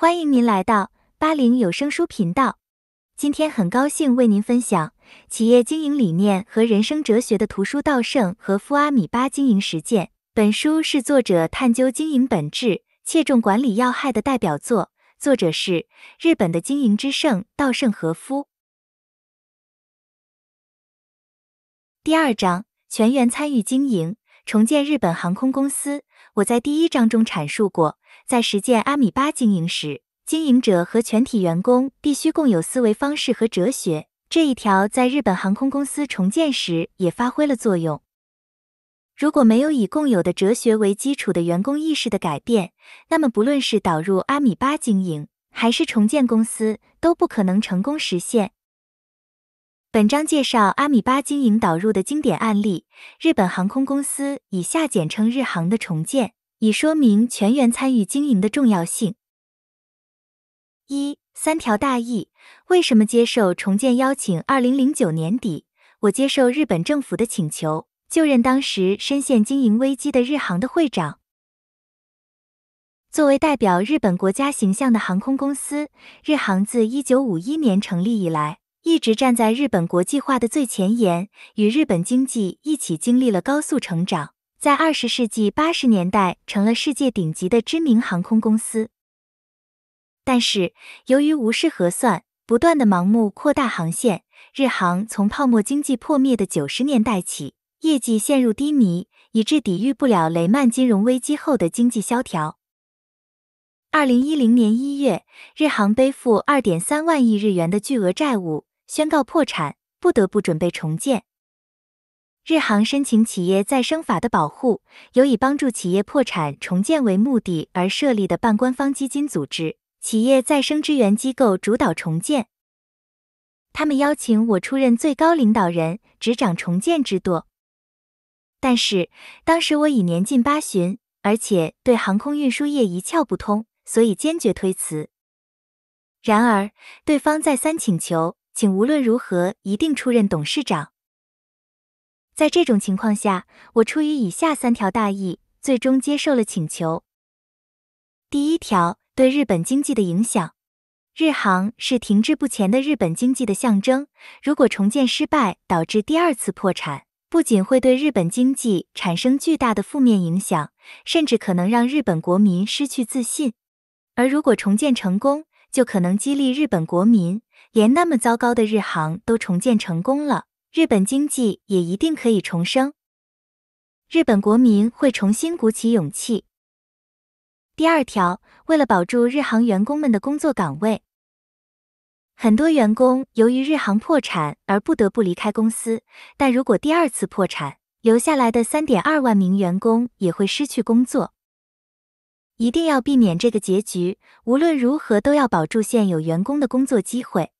欢迎您来到八零有声书频道。今天很高兴为您分享企业经营理念和人生哲学的《图书稻盛和夫阿米巴经营实践》。本书是作者探究经营本质、切中管理要害的代表作。作者是日本的经营之圣稻盛和夫。第二章全员参与经营，重建日本航空公司。我在第一章中阐述过。在实践阿米巴经营时，经营者和全体员工必须共有思维方式和哲学。这一条在日本航空公司重建时也发挥了作用。如果没有以共有的哲学为基础的员工意识的改变，那么不论是导入阿米巴经营，还是重建公司，都不可能成功实现。本章介绍阿米巴经营导入的经典案例——日本航空公司（以下简称日航）的重建。以说明全员参与经营的重要性。一三条大意：为什么接受重建邀请？二零零九年底，我接受日本政府的请求，就任当时深陷经营危机的日航的会长。作为代表日本国家形象的航空公司，日航自一九五一年成立以来，一直站在日本国际化的最前沿，与日本经济一起经历了高速成长。在二十世纪八十年代，成了世界顶级的知名航空公司。但是，由于无视核算，不断的盲目扩大航线，日航从泡沫经济破灭的九十年代起，业绩陷入低迷，以致抵御不了雷曼金融危机后的经济萧条。二零一零年一月，日航背负二点三万亿日元的巨额债务，宣告破产，不得不准备重建。日航申请企业再生法的保护，由以帮助企业破产重建为目的而设立的半官方基金组织——企业再生支援机构主导重建。他们邀请我出任最高领导人，执掌重建之舵。但是当时我已年近八旬，而且对航空运输业一窍不通，所以坚决推辞。然而对方再三请求，请无论如何一定出任董事长。在这种情况下，我出于以下三条大义，最终接受了请求。第一条，对日本经济的影响。日航是停滞不前的日本经济的象征，如果重建失败导致第二次破产，不仅会对日本经济产生巨大的负面影响，甚至可能让日本国民失去自信。而如果重建成功，就可能激励日本国民，连那么糟糕的日航都重建成功了。日本经济也一定可以重生，日本国民会重新鼓起勇气。第二条，为了保住日航员工们的工作岗位，很多员工由于日航破产而不得不离开公司，但如果第二次破产，留下来的三点二万名员工也会失去工作。一定要避免这个结局，无论如何都要保住现有员工的工作机会。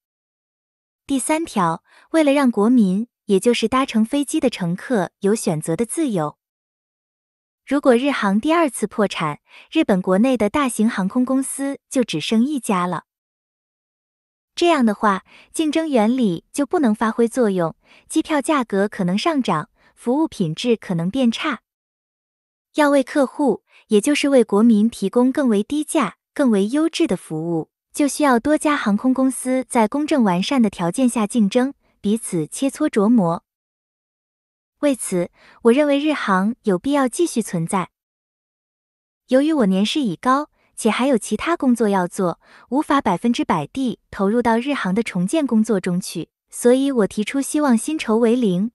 第三条，为了让国民，也就是搭乘飞机的乘客有选择的自由。如果日航第二次破产，日本国内的大型航空公司就只剩一家了。这样的话，竞争原理就不能发挥作用，机票价格可能上涨，服务品质可能变差。要为客户，也就是为国民提供更为低价、更为优质的服务。就需要多家航空公司在公正完善的条件下竞争，彼此切磋琢磨。为此，我认为日航有必要继续存在。由于我年事已高，且还有其他工作要做，无法百分之百地投入到日航的重建工作中去，所以我提出希望薪酬为零。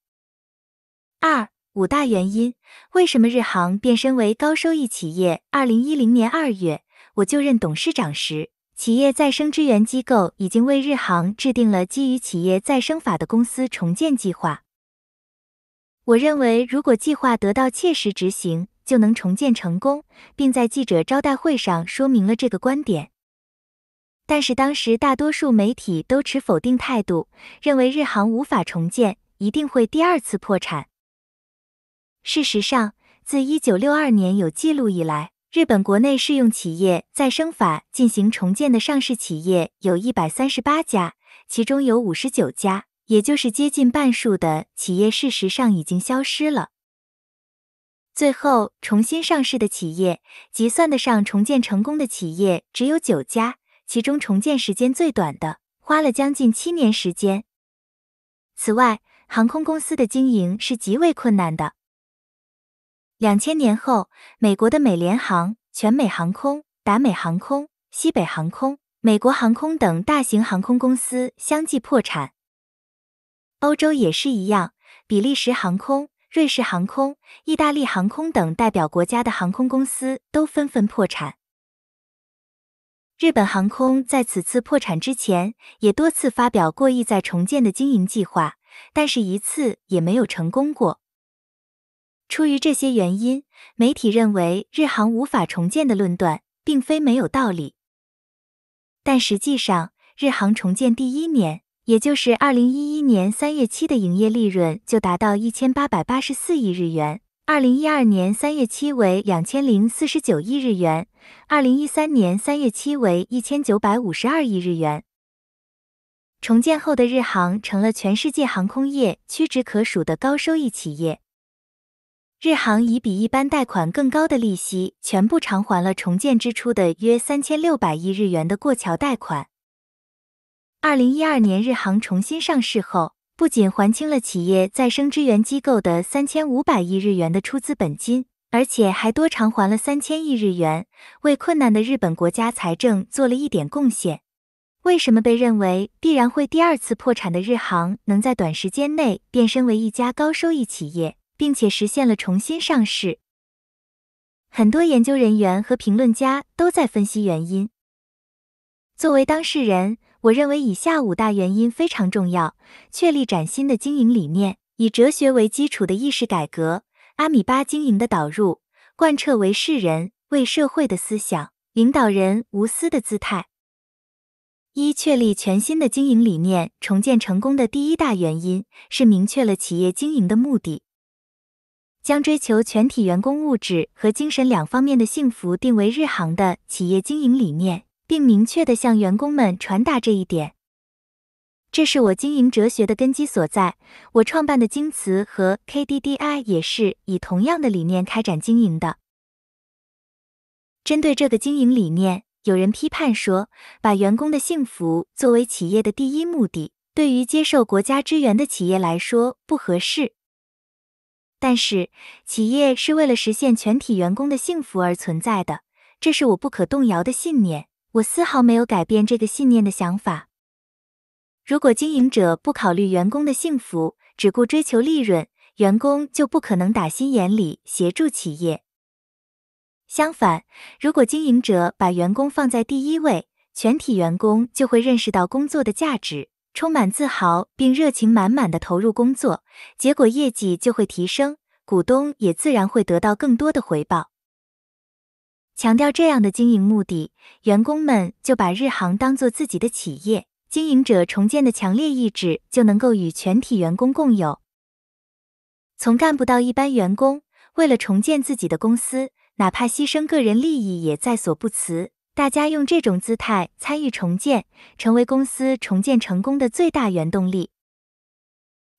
二五大原因，为什么日航变身为高收益企业？二零一零年二月，我就任董事长时。企业再生支援机构已经为日航制定了基于企业再生法的公司重建计划。我认为，如果计划得到切实执行，就能重建成功，并在记者招待会上说明了这个观点。但是当时大多数媒体都持否定态度，认为日航无法重建，一定会第二次破产。事实上，自1962年有记录以来。日本国内适用企业再生法进行重建的上市企业有一百三十八家，其中有五十九家，也就是接近半数的企业事实上已经消失了。最后重新上市的企业，即算得上重建成功的企业只有九家，其中重建时间最短的花了将近七年时间。此外，航空公司的经营是极为困难的。两千年后，美国的美联航、全美航空、达美航空、西北航空、美国航空等大型航空公司相继破产。欧洲也是一样，比利时航空、瑞士航空、意大利航空等代表国家的航空公司都纷纷破产。日本航空在此次破产之前，也多次发表过意在重建的经营计划，但是一次也没有成功过。出于这些原因，媒体认为日航无法重建的论断并非没有道理。但实际上，日航重建第一年，也就是二零一一年三月七的营业利润就达到一千八百八十四亿日元，二零一二年三月七为两千零四十九亿日元，二零一三年三月七为一千九百五十二亿日元。重建后的日航成了全世界航空业屈指可数的高收益企业。日航以比一般贷款更高的利息，全部偿还了重建支出的约三千六百亿日元的过桥贷款。二零一二年日航重新上市后，不仅还清了企业再生支援机构的三千五百亿日元的出资本金，而且还多偿还了三千亿日元，为困难的日本国家财政做了一点贡献。为什么被认为必然会第二次破产的日航，能在短时间内变身为一家高收益企业？并且实现了重新上市。很多研究人员和评论家都在分析原因。作为当事人，我认为以下五大原因非常重要：确立崭新的经营理念，以哲学为基础的意识改革，阿米巴经营的导入，贯彻为世人、为社会的思想，领导人无私的姿态。一、确立全新的经营理念，重建成功的第一大原因是明确了企业经营的目的。将追求全体员工物质和精神两方面的幸福定为日航的企业经营理念，并明确地向员工们传达这一点。这是我经营哲学的根基所在。我创办的京瓷和 KDDI 也是以同样的理念开展经营的。针对这个经营理念，有人批判说，把员工的幸福作为企业的第一目的，对于接受国家支援的企业来说不合适。但是，企业是为了实现全体员工的幸福而存在的，这是我不可动摇的信念。我丝毫没有改变这个信念的想法。如果经营者不考虑员工的幸福，只顾追求利润，员工就不可能打心眼里协助企业。相反，如果经营者把员工放在第一位，全体员工就会认识到工作的价值。充满自豪并热情满满的投入工作，结果业绩就会提升，股东也自然会得到更多的回报。强调这样的经营目的，员工们就把日航当做自己的企业，经营者重建的强烈意志就能够与全体员工共有。从干部到一般员工，为了重建自己的公司，哪怕牺牲个人利益也在所不辞。大家用这种姿态参与重建，成为公司重建成功的最大原动力。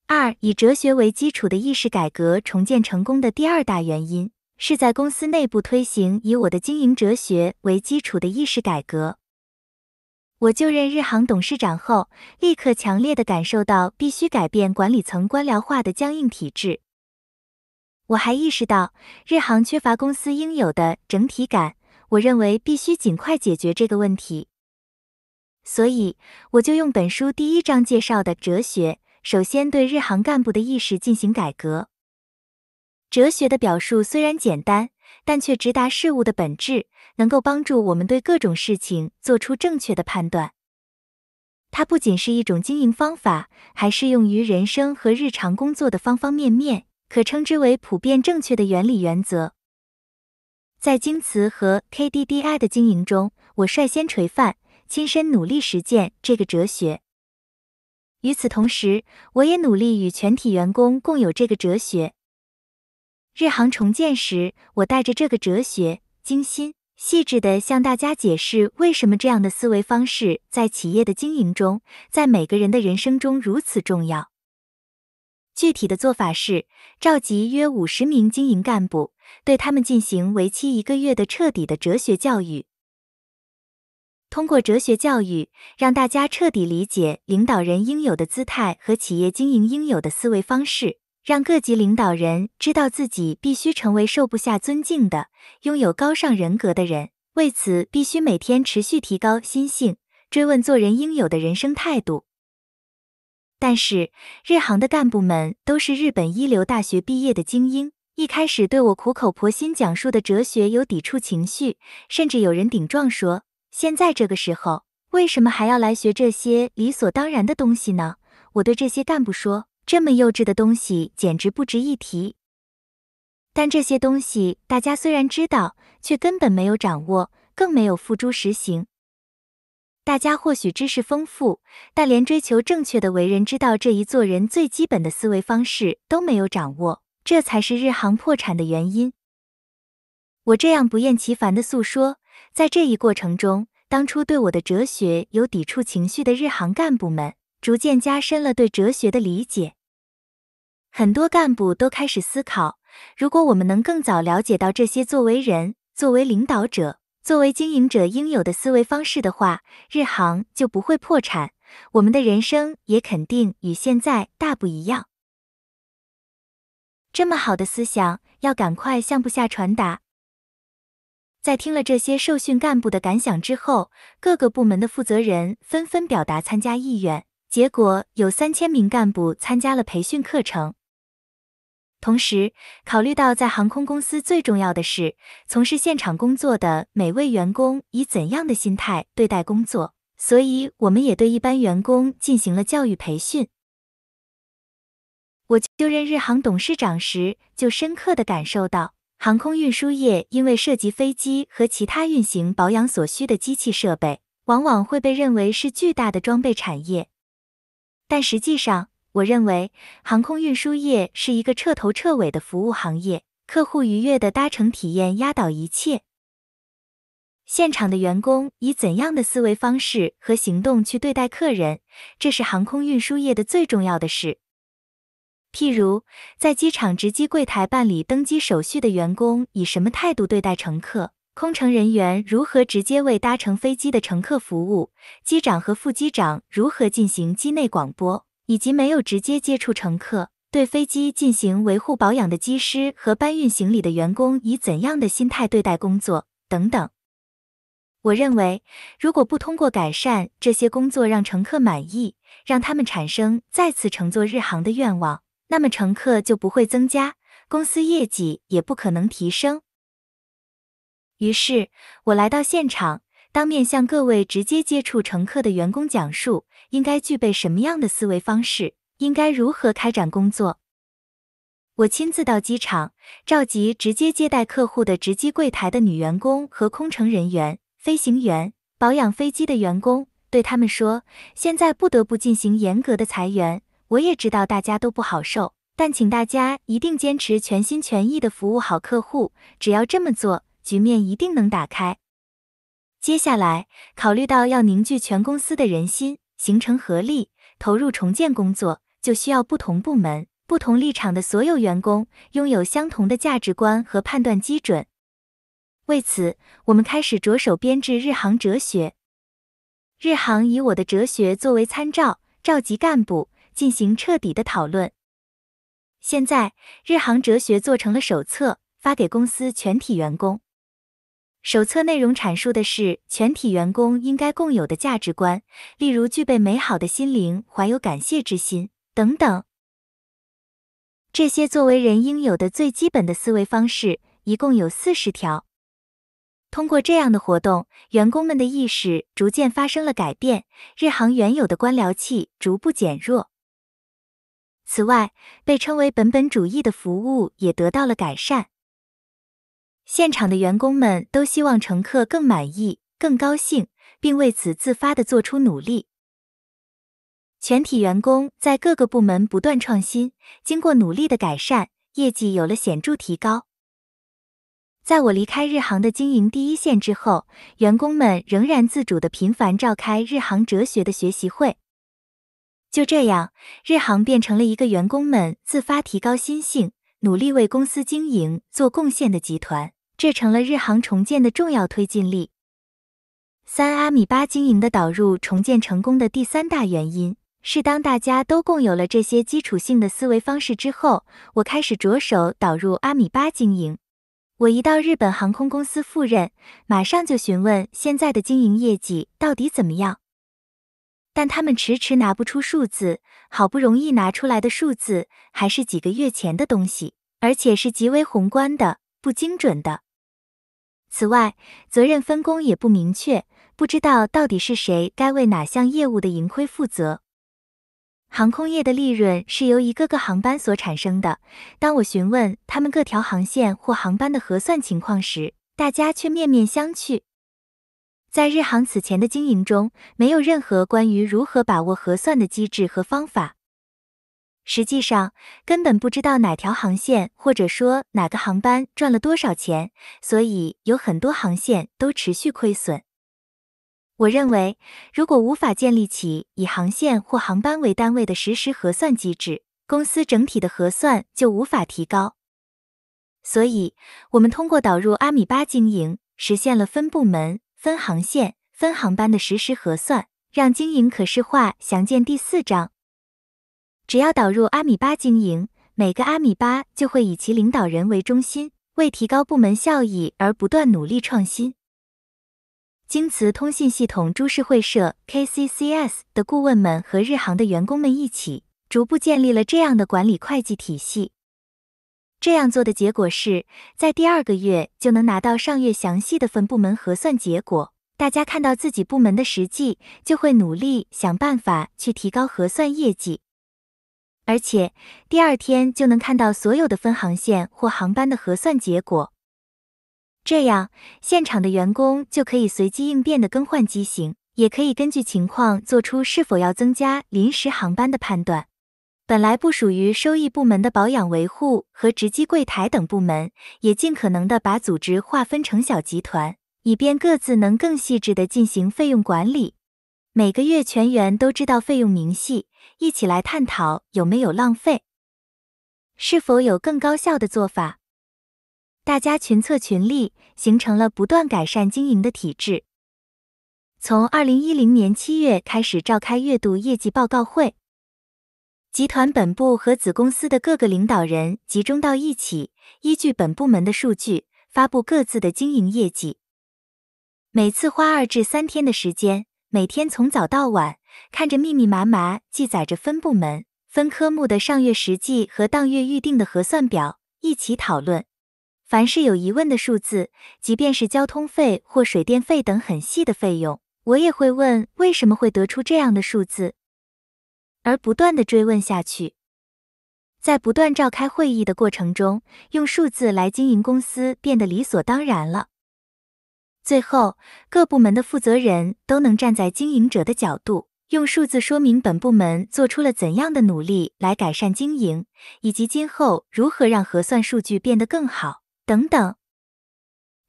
二，以哲学为基础的意识改革，重建成功的第二大原因，是在公司内部推行以我的经营哲学为基础的意识改革。我就任日航董事长后，立刻强烈的感受到必须改变管理层官僚化的僵硬体制。我还意识到，日航缺乏公司应有的整体感。我认为必须尽快解决这个问题，所以我就用本书第一章介绍的哲学，首先对日航干部的意识进行改革。哲学的表述虽然简单，但却直达事物的本质，能够帮助我们对各种事情做出正确的判断。它不仅是一种经营方法，还适用于人生和日常工作的方方面面，可称之为普遍正确的原理原则。在京瓷和 KDDI 的经营中，我率先垂范，亲身努力实践这个哲学。与此同时，我也努力与全体员工共有这个哲学。日航重建时，我带着这个哲学，精心细致的向大家解释为什么这样的思维方式在企业的经营中，在每个人的人生中如此重要。具体的做法是，召集约五十名经营干部。对他们进行为期一个月的彻底的哲学教育，通过哲学教育让大家彻底理解领导人应有的姿态和企业经营应有的思维方式，让各级领导人知道自己必须成为受不下尊敬的、拥有高尚人格的人。为此，必须每天持续提高心性，追问做人应有的人生态度。但是，日航的干部们都是日本一流大学毕业的精英。一开始对我苦口婆心讲述的哲学有抵触情绪，甚至有人顶撞说：“现在这个时候，为什么还要来学这些理所当然的东西呢？”我对这些干部说：“这么幼稚的东西简直不值一提。”但这些东西大家虽然知道，却根本没有掌握，更没有付诸实行。大家或许知识丰富，但连追求正确的为人之道这一做人最基本的思维方式都没有掌握。这才是日航破产的原因。我这样不厌其烦的诉说，在这一过程中，当初对我的哲学有抵触情绪的日航干部们，逐渐加深了对哲学的理解。很多干部都开始思考：如果我们能更早了解到这些作为人、作为领导者、作为经营者应有的思维方式的话，日航就不会破产，我们的人生也肯定与现在大不一样。这么好的思想，要赶快向部下传达。在听了这些受训干部的感想之后，各个部门的负责人纷纷表达参加意愿。结果有三千名干部参加了培训课程。同时，考虑到在航空公司最重要的是从事现场工作的每位员工以怎样的心态对待工作，所以我们也对一般员工进行了教育培训。我就任日航董事长时，就深刻的感受到，航空运输业因为涉及飞机和其他运行保养所需的机器设备，往往会被认为是巨大的装备产业。但实际上，我认为航空运输业是一个彻头彻尾的服务行业，客户愉悦的搭乘体验压倒一切。现场的员工以怎样的思维方式和行动去对待客人，这是航空运输业的最重要的事。譬如，在机场值机柜台办理登机手续的员工以什么态度对待乘客？空乘人员如何直接为搭乘飞机的乘客服务？机长和副机长如何进行机内广播？以及没有直接接触乘客、对飞机进行维护保养的机师和搬运行李的员工以怎样的心态对待工作？等等。我认为，如果不通过改善这些工作让乘客满意，让他们产生再次乘坐日航的愿望，那么乘客就不会增加，公司业绩也不可能提升。于是，我来到现场，当面向各位直接接触乘客的员工讲述应该具备什么样的思维方式，应该如何开展工作。我亲自到机场，召集直接接待客户的值机柜台的女员工和空乘人员、飞行员、保养飞机的员工，对他们说：“现在不得不进行严格的裁员。”我也知道大家都不好受，但请大家一定坚持全心全意地服务好客户。只要这么做，局面一定能打开。接下来，考虑到要凝聚全公司的人心，形成合力，投入重建工作，就需要不同部门、不同立场的所有员工拥有相同的价值观和判断基准。为此，我们开始着手编制日航哲学。日航以我的哲学作为参照，召集干部。进行彻底的讨论。现在，日航哲学做成了手册，发给公司全体员工。手册内容阐述的是全体员工应该共有的价值观，例如具备美好的心灵、怀有感谢之心等等。这些作为人应有的最基本的思维方式，一共有四十条。通过这样的活动，员工们的意识逐渐发生了改变，日航原有的官僚气逐步减弱。此外，被称为“本本主义”的服务也得到了改善。现场的员工们都希望乘客更满意、更高兴，并为此自发的做出努力。全体员工在各个部门不断创新，经过努力的改善，业绩有了显著提高。在我离开日航的经营第一线之后，员工们仍然自主的频繁召开日航哲学的学习会。就这样，日航变成了一个员工们自发提高心性、努力为公司经营做贡献的集团，这成了日航重建的重要推进力。三阿米巴经营的导入，重建成功的第三大原因是，当大家都共有了这些基础性的思维方式之后，我开始着手导入阿米巴经营。我一到日本航空公司赴任，马上就询问现在的经营业绩到底怎么样。但他们迟迟拿不出数字，好不容易拿出来的数字还是几个月前的东西，而且是极为宏观的、不精准的。此外，责任分工也不明确，不知道到底是谁该为哪项业务的盈亏负责。航空业的利润是由一个个航班所产生的。当我询问他们各条航线或航班的核算情况时，大家却面面相觑。在日航此前的经营中，没有任何关于如何把握核算的机制和方法。实际上，根本不知道哪条航线或者说哪个航班赚了多少钱，所以有很多航线都持续亏损。我认为，如果无法建立起以航线或航班为单位的实时核算机制，公司整体的核算就无法提高。所以，我们通过导入阿米巴经营，实现了分部门。分行线、分航班的实时核算，让经营可视化。详见第四章。只要导入阿米巴经营，每个阿米巴就会以其领导人为中心，为提高部门效益而不断努力创新。京瓷通信系统株式会社 （KCCS） 的顾问们和日航的员工们一起，逐步建立了这样的管理会计体系。这样做的结果是，在第二个月就能拿到上月详细的分部门核算结果，大家看到自己部门的实际，就会努力想办法去提高核算业绩。而且第二天就能看到所有的分航线或航班的核算结果，这样现场的员工就可以随机应变的更换机型，也可以根据情况做出是否要增加临时航班的判断。本来不属于收益部门的保养维护和直机柜台等部门，也尽可能的把组织划分成小集团，以便各自能更细致的进行费用管理。每个月全员都知道费用明细，一起来探讨有没有浪费，是否有更高效的做法。大家群策群力，形成了不断改善经营的体制。从2010年7月开始召开月度业绩报告会。集团本部和子公司的各个领导人集中到一起，依据本部门的数据发布各自的经营业绩。每次花二至三天的时间，每天从早到晚，看着密密麻麻记载着分部门、分科目的上月实际和当月预定的核算表，一起讨论。凡是有疑问的数字，即便是交通费或水电费等很细的费用，我也会问为什么会得出这样的数字。而不断的追问下去，在不断召开会议的过程中，用数字来经营公司变得理所当然了。最后，各部门的负责人都能站在经营者的角度，用数字说明本部门做出了怎样的努力来改善经营，以及今后如何让核算数据变得更好等等。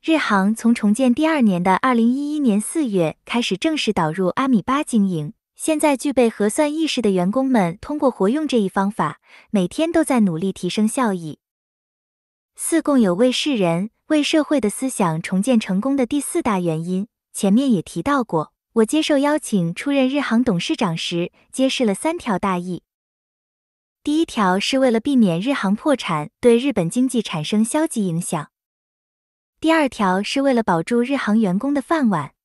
日航从重建第二年的二零一一年四月开始正式导入阿米巴经营。现在具备核算意识的员工们，通过活用这一方法，每天都在努力提升效益。四共有为世人为社会的思想重建成功的第四大原因，前面也提到过。我接受邀请出任日航董事长时，揭示了三条大义。第一条是为了避免日航破产对日本经济产生消极影响；第二条是为了保住日航员工的饭碗。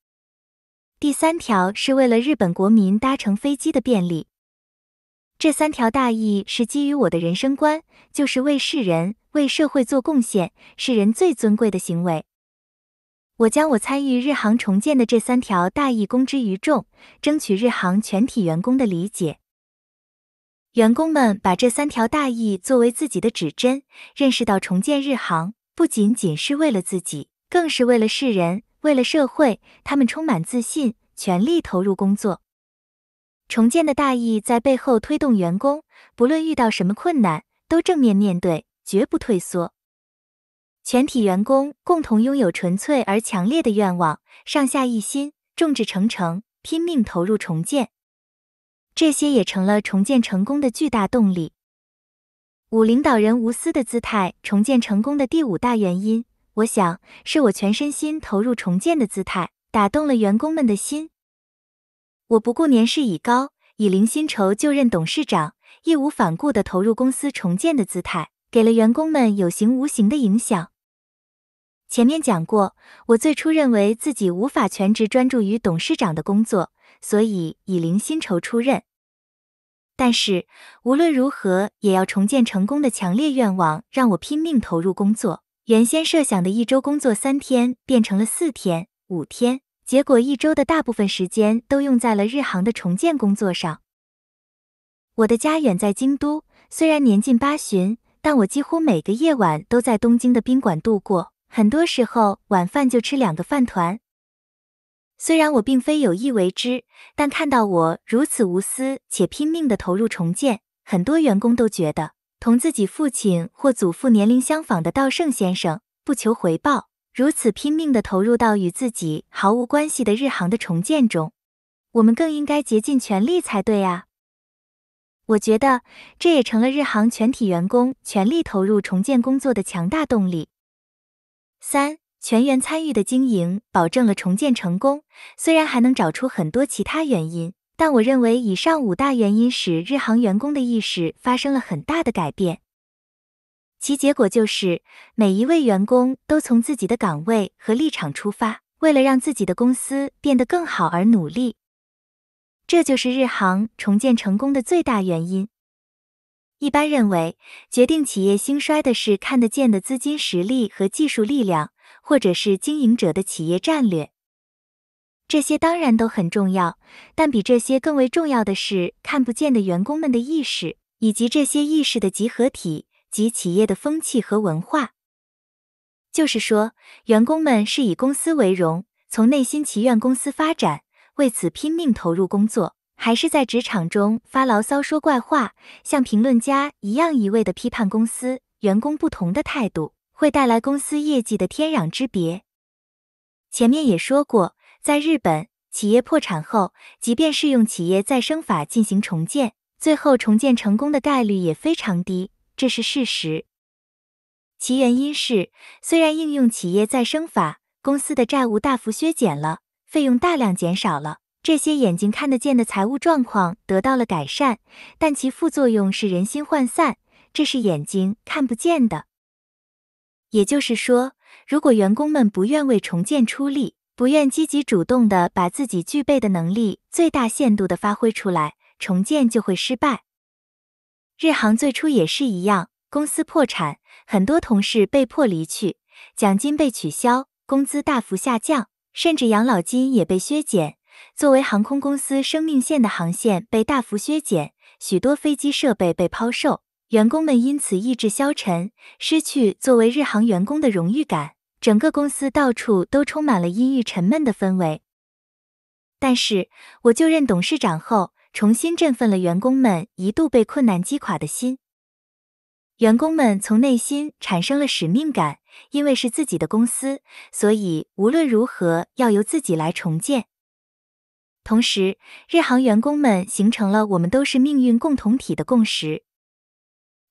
第三条是为了日本国民搭乘飞机的便利。这三条大义是基于我的人生观，就是为世人为社会做贡献，是人最尊贵的行为。我将我参与日航重建的这三条大义公之于众，争取日航全体员工的理解。员工们把这三条大义作为自己的指针，认识到重建日航不仅仅是为了自己，更是为了世人。为了社会，他们充满自信，全力投入工作。重建的大义在背后推动员工，不论遇到什么困难，都正面面对，绝不退缩。全体员工共同拥有纯粹而强烈的愿望，上下一心，众志成城，拼命投入重建。这些也成了重建成功的巨大动力。五领导人无私的姿态，重建成功的第五大原因。我想是我全身心投入重建的姿态打动了员工们的心。我不顾年事已高，以零薪酬就任董事长，义无反顾的投入公司重建的姿态，给了员工们有形无形的影响。前面讲过，我最初认为自己无法全职专注于董事长的工作，所以以零薪酬出任。但是无论如何也要重建成功的强烈愿望，让我拼命投入工作。原先设想的一周工作三天变成了四天、五天，结果一周的大部分时间都用在了日航的重建工作上。我的家远在京都，虽然年近八旬，但我几乎每个夜晚都在东京的宾馆度过，很多时候晚饭就吃两个饭团。虽然我并非有意为之，但看到我如此无私且拼命地投入重建，很多员工都觉得。同自己父亲或祖父年龄相仿的稻盛先生，不求回报，如此拼命的投入到与自己毫无关系的日航的重建中，我们更应该竭尽全力才对啊！我觉得这也成了日航全体员工全力投入重建工作的强大动力。三，全员参与的经营保证了重建成功，虽然还能找出很多其他原因。但我认为，以上五大原因使日航员工的意识发生了很大的改变，其结果就是每一位员工都从自己的岗位和立场出发，为了让自己的公司变得更好而努力。这就是日航重建成功的最大原因。一般认为，决定企业兴衰的是看得见的资金实力和技术力量，或者是经营者的企业战略。这些当然都很重要，但比这些更为重要的是看不见的员工们的意识，以及这些意识的集合体及企业的风气和文化。就是说，员工们是以公司为荣，从内心祈愿公司发展，为此拼命投入工作，还是在职场中发牢骚说怪话，像评论家一样一味的批判公司？员工不同的态度会带来公司业绩的天壤之别。前面也说过。在日本，企业破产后，即便是用企业再生法进行重建，最后重建成功的概率也非常低，这是事实。其原因是，虽然应用企业再生法，公司的债务大幅削减了，费用大量减少了，这些眼睛看得见的财务状况得到了改善，但其副作用是人心涣散，这是眼睛看不见的。也就是说，如果员工们不愿为重建出力，不愿积极主动的把自己具备的能力最大限度的发挥出来，重建就会失败。日航最初也是一样，公司破产，很多同事被迫离去，奖金被取消，工资大幅下降，甚至养老金也被削减。作为航空公司生命线的航线被大幅削减，许多飞机设备被抛售，员工们因此意志消沉，失去作为日航员工的荣誉感。整个公司到处都充满了阴郁沉闷的氛围，但是我就任董事长后，重新振奋了员工们一度被困难击垮的心。员工们从内心产生了使命感，因为是自己的公司，所以无论如何要由自己来重建。同时，日航员工们形成了“我们都是命运共同体”的共识。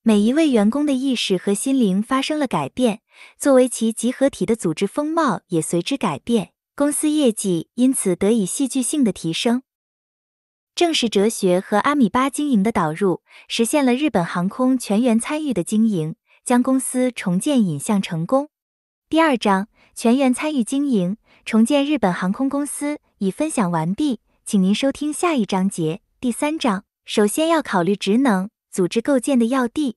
每一位员工的意识和心灵发生了改变，作为其集合体的组织风貌也随之改变，公司业绩因此得以戏剧性的提升。正是哲学和阿米巴经营的导入，实现了日本航空全员参与的经营，将公司重建引向成功。第二章全员参与经营，重建日本航空公司已分享完毕，请您收听下一章节。第三章首先要考虑职能。组织构建的要地。